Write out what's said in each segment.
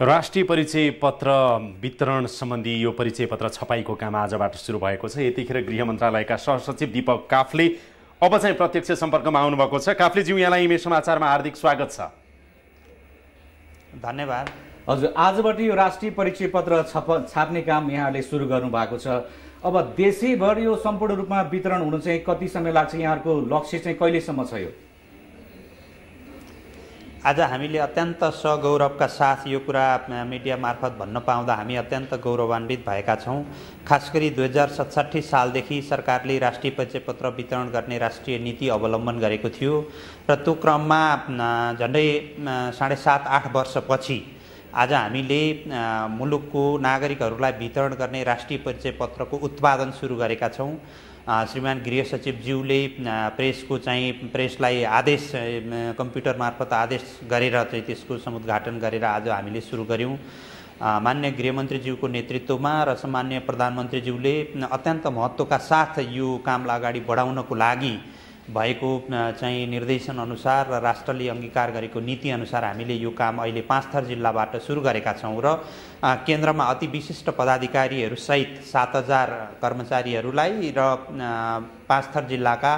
राष्ट्रिय परिचय पत्र वितरण सम्बन्धी यो परिचय पत्र छपाईको काम आजबाट सुरु भएको छ यतिखेर गृह मन्त्रालयका सहसचिव दीपक काफले अब चाहिँ प्रत्यक्ष सम्पर्कमा आउनुभएको छ काफलेज्यू यहाँलाई इमे समाचारमा हार्दिक स्वागत छ धन्यवाद हजुर आजबाट यो राष्ट्रिय परिचय पत्र छप छाप्ने काम यहाँहरूले सुरु गर्नुभएको छ अब देशैभर यो सम्पूर्ण रूपमा वितरण हुनु चाहिँ कति समय लाग्छ यहाँहरूको लक्ष्य चाहिँ कहिलेसम्म छ यो आज हामीले अत्यन्त सगौरवका साथ यो कुरा मिडिया मार्फत भन्न पाउँदा हामी अत्यन्त गौरवान्वित भएका छौँ खास गरी दुई हजार सतसट्ठी सालदेखि सरकारले राष्ट्रिय पत्र वितरण गर्ने राष्ट्रिय नीति अवलम्बन गरेको थियो र त्यो क्रममा झन्डै साढे सात आठ वर्षपछि आज हामीले मुलुकको नागरिकहरूलाई वितरण गर्ने राष्ट्रिय परिचय पत्रको उत्पादन सुरु गरेका छौँ श्रीमान गृह सचिवज्यूले प्रेसको चाहिँ प्रेसलाई आदेश कम्प्युटर मार्फत आदेश गरेर चाहिँ त्यसको समुद्घाटन गरेर आज हामीले सुरु गऱ्यौँ मान्य गृहमन्त्रीज्यूको नेतृत्वमा र सामान्य प्रधानमन्त्रीज्यूले अत्यन्त महत्त्वका साथ यो कामलाई अगाडि बढाउनको लागि भएको चाहिँ निर्देशन अनुसार र राष्ट्रले अङ्गीकार गरेको नीतिअनुसार हामीले यो काम अहिले पाँच थर जिल्लाबाट सुरु गरेका छौँ र केन्द्रमा अति विशिष्ट पदाधिकारीहरूसहित सात हजार कर्मचारीहरूलाई र पाँच थर जिल्लाका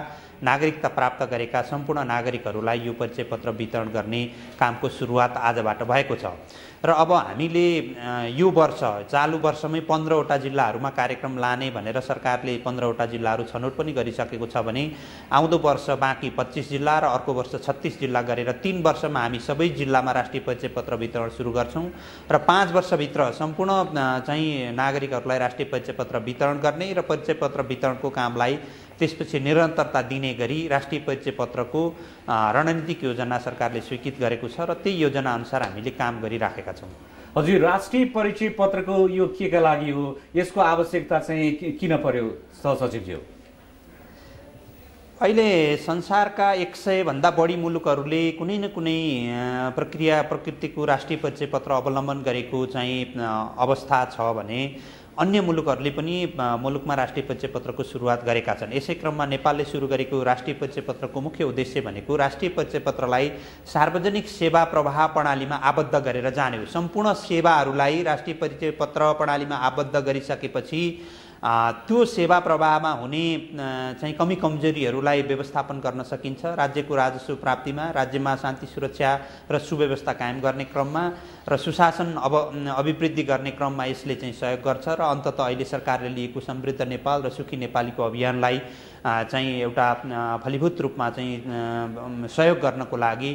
नागरिकता प्राप्त गरेका सम्पूर्ण नागरिकहरूलाई यो परिचय पत्र वितरण गर्ने कामको सुरुवात आजबाट भएको छ र अब हामीले यो वर्ष चालु वर्षमै पन्ध्रवटा जिल्लाहरूमा कार्यक्रम लाने भनेर सरकारले पन्ध्रवटा जिल्लाहरू छनौट पनि गरिसकेको छ भने आउँदो वर्ष बाँकी पच्चिस जिल्ला र अर्को वर्ष छत्तिस जिल्ला गरेर तिन वर्षमा हामी सबै जिल्लामा राष्ट्रिय परिचय पत्र वितरण सुरु गर्छौँ र पाँच वर्षभित्र सम्पूर्ण चाहिँ नागरिकहरूलाई राष्ट्रिय परिचय पत्र वितरण गर्ने र परिचय पत्र वितरणको कामलाई त्यसपछि निरन्तरता दिने गरी राष्ट्रिय परिचय पत्रको रणनीतिक योजना सरकारले स्वीकृत गरेको छ र त्यही योजनाअनुसार हामीले काम गरिराखेका छौँ हजुर राष्ट्रिय परिचय पत्रको यो के का लागि हो यसको आवश्यकता चाहिँ किन पर्यो सहसचिवज्यू अहिले संसारका एक सयभन्दा बढी मुलुकहरूले कुनै न कुनै प्रक्रिया प्रकृतिको राष्ट्रिय परिचय पत्र अवलम्बन गरेको चाहिँ अवस्था छ भने अन्य मुलुकहरूले पनि मुलुकमा राष्ट्रिय परिचय पत्रको सुरुवात गरेका छन् यसै क्रममा नेपालले सुरु गरेको राष्ट्रिय परिचय पत्रको मुख्य उद्देश्य भनेको राष्ट्रिय परिचय पत्रलाई सार्वजनिक सेवा प्रवाह प्रणालीमा आबद्ध गरेर जाने हो सम्पूर्ण सेवाहरूलाई राष्ट्रिय परिचय पत्र प्रणालीमा आबद्ध गरिसकेपछि त्यो सेवा प्रवाहमा हुने चाहिँ कमी कमजोरीहरूलाई व्यवस्थापन गर्न सकिन्छ राज्यको राजस्व प्राप्तिमा राज्यमा शान्ति सुरक्षा र सुव्यवस्था कायम गर्ने क्रममा र सुशासन अब अभिवृद्धि गर्ने क्रममा यसले चाहिँ सहयोग गर्छ र अन्तत अहिले सरकारले लिएको समृद्ध नेपाल र सुखी नेपालीको अभियानलाई चाहिँ एउटा फलीभूत रूपमा चाहिँ सहयोग गर्नको लागि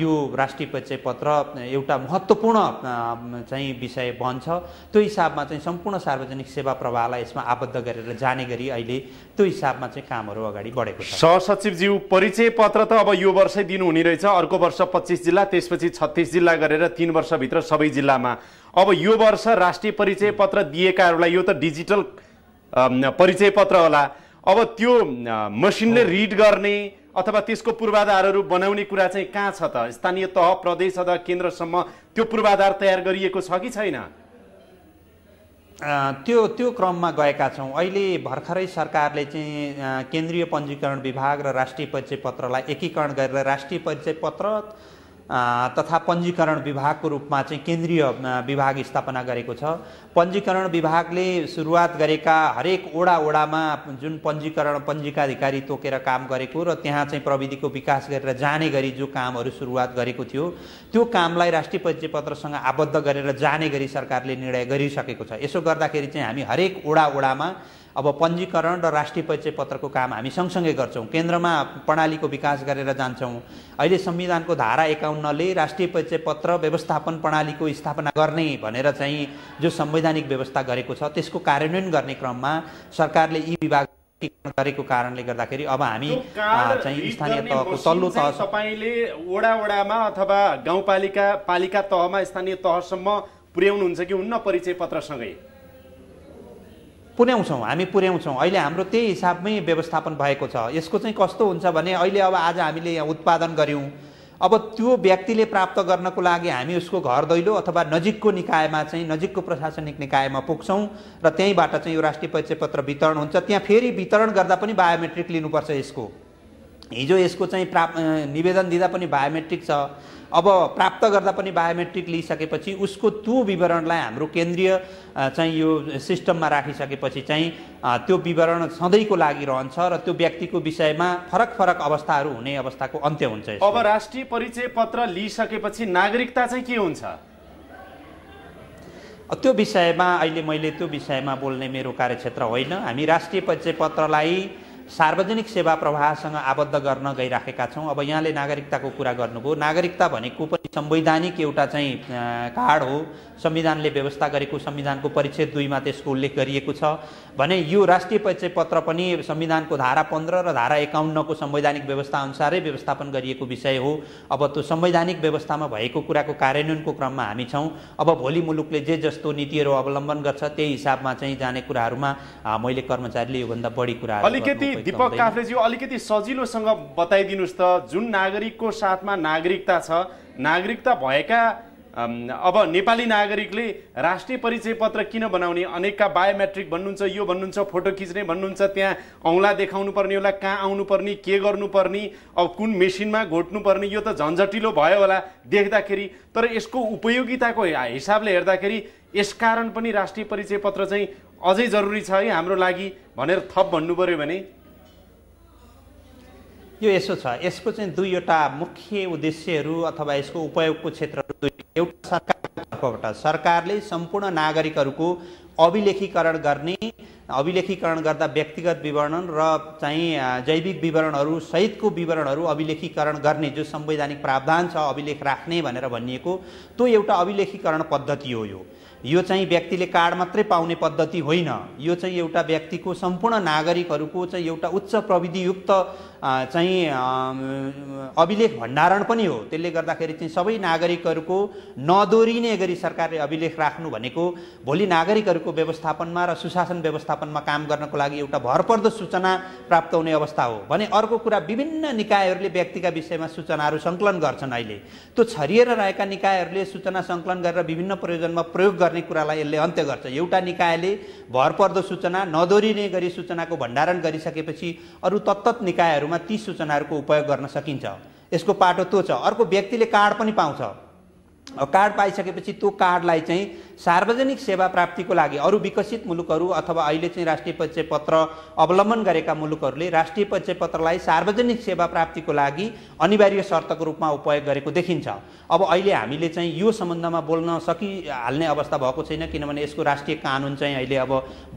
यो राष्ट्रिय परिचय पत्र एउटा महत्त्वपूर्ण चाहिँ विषय बन्छ त्यो हिसाबमा चाहिँ सम्पूर्ण सार्वजनिक सेवा प्रवाहलाई यसमा आबद्ध गरेर जाने गरी अहिले त्यो हिसाबमा चाहिँ कामहरू अगाडि बढेको छ सहसचिवज्यू परिचय पत्र त अब यो वर्षै दिनुहुने रहेछ अर्को वर्ष पच्चिस जिल्ला त्यसपछि छत्तिस जिल्ला गरेर तिन वर्षभित्र सबै जिल्लामा अब यो वर्ष राष्ट्रिय परिचय पत्र दिएकाहरूलाई यो त डिजिटल परिचय पत्र होला अब त्यो मसिनले रिड गर्ने अथवा त्यसको पूर्वाधारहरू बनाउने कुरा चाहिँ कहाँ छ त स्थानीय तह प्रदेश अथवा केन्द्रसम्म त्यो पूर्वाधार तयार गरिएको छ कि छैन त्यो त्यो क्रममा गएका छौँ अहिले भर्खरै सरकारले चाहिँ केन्द्रीय पञ्जीकरण विभाग र राष्ट्रिय परिचय पत्रलाई एकीकरण गरेर राष्ट्रिय परिचय पत्र तथा पञ्जीकरण विभागको रूपमा चाहिँ केन्द्रीय विभाग स्थापना गरेको छ पञ्जीकरण विभागले सुरुवात गरेका हरेक ओडा ओडामा जुन पञ्जीकरण पञ्जीका अधिकारी तोकेर काम गरेको र त्यहाँ चाहिँ प्रविधिको विकास गरेर जाने गरी जो कामहरू सुरुवात गरेको थियो त्यो कामलाई राष्ट्रिय परिचय पत्रसँग आबद्ध गरेर जाने गरी सरकारले निर्णय गरिसकेको छ यसो गर्दाखेरि चाहिँ हामी हरेक ओडा ओडामा अब पञ्जीकरण र राष्ट्रिय परिचय पत्रको काम हामी सँगसँगै गर्छौँ केन्द्रमा प्रणालीको विकास गरेर जान्छौँ अहिले संविधानको धारा एकाउन्नले राष्ट्रिय परिचय पत्र व्यवस्थापन प्रणालीको स्थापना गर्ने भनेर चाहिँ जो संवैधानिक व्यवस्था गरेको छ त्यसको कार्यान्वयन गर्ने क्रममा सरकारले यी विभाग गरेको कारणले गर्दाखेरि अब हामी चाहिँ स्थानीय तहको तल्लो तह तपाईँले वडा वडामा अथवा गाउँपालिका पालिका तहमा स्थानीय तहसम्म पुर्याउनुहुन्छ कि हुन्न परिचय पत्रसँगै पुर्याउँछौँ हामी पुर्याउँछौँ अहिले हाम्रो त्यही हिसाबमै व्यवस्थापन भएको छ यसको चाहिँ कस्तो हुन्छ भने अहिले अब आज हामीले यहाँ उत्पादन गऱ्यौँ अब त्यो व्यक्तिले प्राप्त गर्नको लागि हामी उसको घर दैलो अथवा नजिकको निकायमा चाहिँ नजिकको प्रशासनिक निकायमा पुग्छौँ र त्यहीँबाट चाहिँ यो राष्ट्रिय परिचय पत्र वितरण हुन्छ त्यहाँ फेरि वितरण गर्दा पनि बायोमेट्रिक लिनुपर्छ यसको हिजो यसको चाहिँ प्राप्त निवेदन दिँदा पनि बायोमेट्रिक छ अब प्राप्त गर्दा पनि बायोमेट्रिक लिइसकेपछि उसको त्यो विवरणलाई हाम्रो केन्द्रीय चाहिँ यो सिस्टममा राखिसकेपछि चाहिँ त्यो विवरण सधैँको लागि रहन्छ र त्यो व्यक्तिको विषयमा फरक फरक अवस्थाहरू हुने अवस्थाको अन्त्य हुन्छ अब राष्ट्रिय परिचय पत्र लिइसकेपछि नागरिकता चाहिँ के हुन्छ त्यो विषयमा अहिले मैले त्यो विषयमा बोल्ने मेरो कार्यक्षेत्र होइन हामी राष्ट्रिय परिचय पत्रलाई सार्वजनिक सेवा प्रवाहसँग आबद्ध गर्न गइराखेका छौँ अब यहाँले नागरिकताको कुरा गर्नुभयो नागरिकता भनेको पनि संवैधानिक एउटा चाहिँ कार्ड हो संविधानले व्यवस्था गरेको संविधानको परिच्छेद दुईमा त्यसको उल्लेख गरिएको छ भने यो राष्ट्रिय परिचय पत्र पनि संविधानको धारा पन्ध्र र धारा एकाउन्नको संवैधानिक व्यवस्था अनुसारै व्यवस्थापन गरिएको विषय हो अब त्यो संवैधानिक व्यवस्थामा भएको कुराको कार्यान्वयनको क्रममा हामी छौँ अब भोलि मुलुकले जे जस्तो नीतिहरू अवलम्बन गर्छ त्यही हिसाबमा चाहिँ जाने कुराहरूमा मैले कर्मचारीले योभन्दा बढी कुरा अलिकति दिपक काफ्रेज्यू अलिकति सजिलोसँग बताइदिनुहोस् त जुन नागरिकको साथमा नागरिकता छ नागरिकता भएका अब नेपाली नागरिकले राष्ट्रिय परिचय पत्र किन बनाउने अनेकका बायोमेट्रिक भन्नुहुन्छ यो भन्नुहुन्छ फोटो खिच्ने भन्नुहुन्छ त्यहाँ औँला देखाउनु पर्ने होला कहाँ आउनुपर्ने के गर्नुपर्ने अब कुन मेसिनमा घोट्नुपर्ने यो त झन्झटिलो भयो होला देख्दाखेरि तर यसको उपयोगिताको हिसाबले हेर्दाखेरि यसकारण पनि राष्ट्रिय परिचय पत्र चाहिँ अझै जरुरी छ है हाम्रो लागि भनेर थप भन्नु पऱ्यो भने यो यसो छ यसको चाहिँ दुईवटा मुख्य उद्देश्यहरू अथवा यसको उपयोगको क्षेत्रहरू एउटा सरकारको तर्फबाट सरकारले सम्पूर्ण नागरिकहरूको अभिलेखीकरण गर्ने अभिलेखीकरण गर्दा व्यक्तिगत विवरण र चाहिँ जैविक विवरणहरू सहितको विवरणहरू अभिलेखीकरण गर्ने जो संवैधानिक प्रावधान छ अभिलेख राख्ने भनेर भनिएको त्यो एउटा अभिलेखीकरण पद्धति हो यो यो चाहिँ व्यक्तिले कार्ड मात्रै पाउने पद्धति होइन यो चाहिँ एउटा व्यक्तिको सम्पूर्ण नागरिकहरूको चाहिँ एउटा उच्च प्रविधियुक्त चाहिँ अभिलेख भण्डारण पनि हो त्यसले गर्दाखेरि चाहिँ सबै नागरिकहरूको नदोरिने गरी सरकारले अभिलेख राख्नु भनेको भोलि नागरिकहरूको व्यवस्थापनमा र सुशासन व्यवस्थापनमा काम गर्नको लागि एउटा भरपर्दो सूचना प्राप्त हुने अवस्था हो भने अर्को कुरा विभिन्न निकायहरूले व्यक्तिका विषयमा सूचनाहरू सङ्कलन गर्छन् अहिले त्यो छरिएर रहेका निकायहरूले सूचना सङ्कलन गरेर विभिन्न प्रयोजनमा प्रयोग गर्ने गर्ने कुरालाई यसले अन्त्य गर्छ एउटा निकायले भरपर्दो सूचना नदोरिने गरी सूचनाको भण्डारण गरिसकेपछि अरू तत्त निकायहरूमा ती सूचनाहरूको उपयोग गर्न सकिन्छ यसको पाटो त्यो छ अर्को व्यक्तिले कार्ड पनि पाउँछ कार्ड पाइसकेपछि त्यो कार्डलाई चाहिँ सार्वजनिक सेवा प्राप्तिको लागि अरू विकसित मुलुकहरू अथवा अहिले चाहिँ राष्ट्रिय परिचय पत्र अवलम्बन गरेका मुलुकहरूले राष्ट्रिय परिचय पत्रलाई सार्वजनिक सेवा प्राप्तिको लागि अनिवार्य शर्तको रूपमा उपयोग गरेको देखिन्छ अब अहिले हामीले चाहिँ यो सम्बन्धमा बोल्न सकिहाल्ने अवस्था भएको छैन किनभने यसको राष्ट्रिय कानुन चाहिँ अहिले अब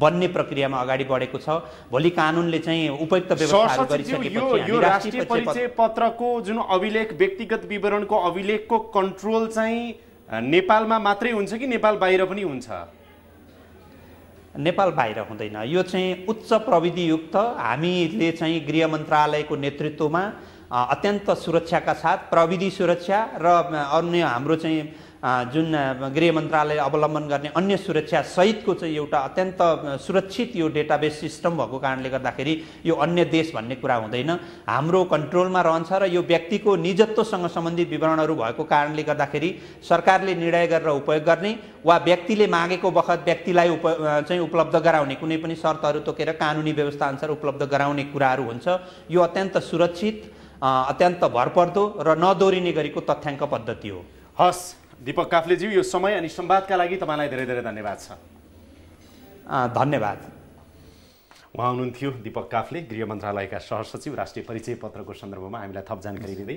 बन्ने प्रक्रियामा अगाडि बढेको छ भोलि कानुनले चाहिँ उपयुक्त व्यवस्था गरिसकेपछि पत्रको जुन अभिलेख व्यक्तिगत विवरणको अभिलेखको कन्ट्रोल चाहिँ चाहिँ नेपालमा मात्रै हुन्छ कि नेपाल बाहिर पनि हुन्छ नेपाल बाहिर हुँदैन यो चाहिँ उच्च प्रविधियुक्त हामीले चाहिँ गृह मन्त्रालयको नेतृत्वमा अत्यन्त सुरक्षाका साथ प्रविधि सुरक्षा र अन्य हाम्रो चाहिँ जुन गृह मन्त्रालय अवलम्बन गर्ने अन्य सुरक्षा सहितको चाहिँ एउटा अत्यन्त सुरक्षित यो डेटाबेस सिस्टम भएको कारणले गर्दाखेरि यो अन्य देश भन्ने कुरा हुँदैन हाम्रो कन्ट्रोलमा रहन्छ र यो व्यक्तिको निजत्वसँग सम्बन्धित विवरणहरू भएको कारणले गर्दाखेरि सरकारले निर्णय गरेर उपयोग गर्ने वा व्यक्तिले मागेको बखत व्यक्तिलाई उप चाहिँ उपलब्ध गराउने कुनै पनि शर्तहरू तोकेर कानुनी व्यवस्था अनुसार उपलब्ध गराउने कुराहरू हुन्छ यो अत्यन्त सुरक्षित अत्यन्त भरपर्दो र नदोरिने गरेको तथ्याङ्क पद्धति हो हस् दिपक काफलेज्यू यो समय अनि संवादका लागि तपाईँलाई धेरै धेरै धन्यवाद छ धन्यवाद उहाँ हुनुहुन्थ्यो दिपक काफले गृह मन्त्रालयका सहसचिव राष्ट्रिय परिचय पत्रको सन्दर्भमा हामीलाई थप जानकारी दिँदै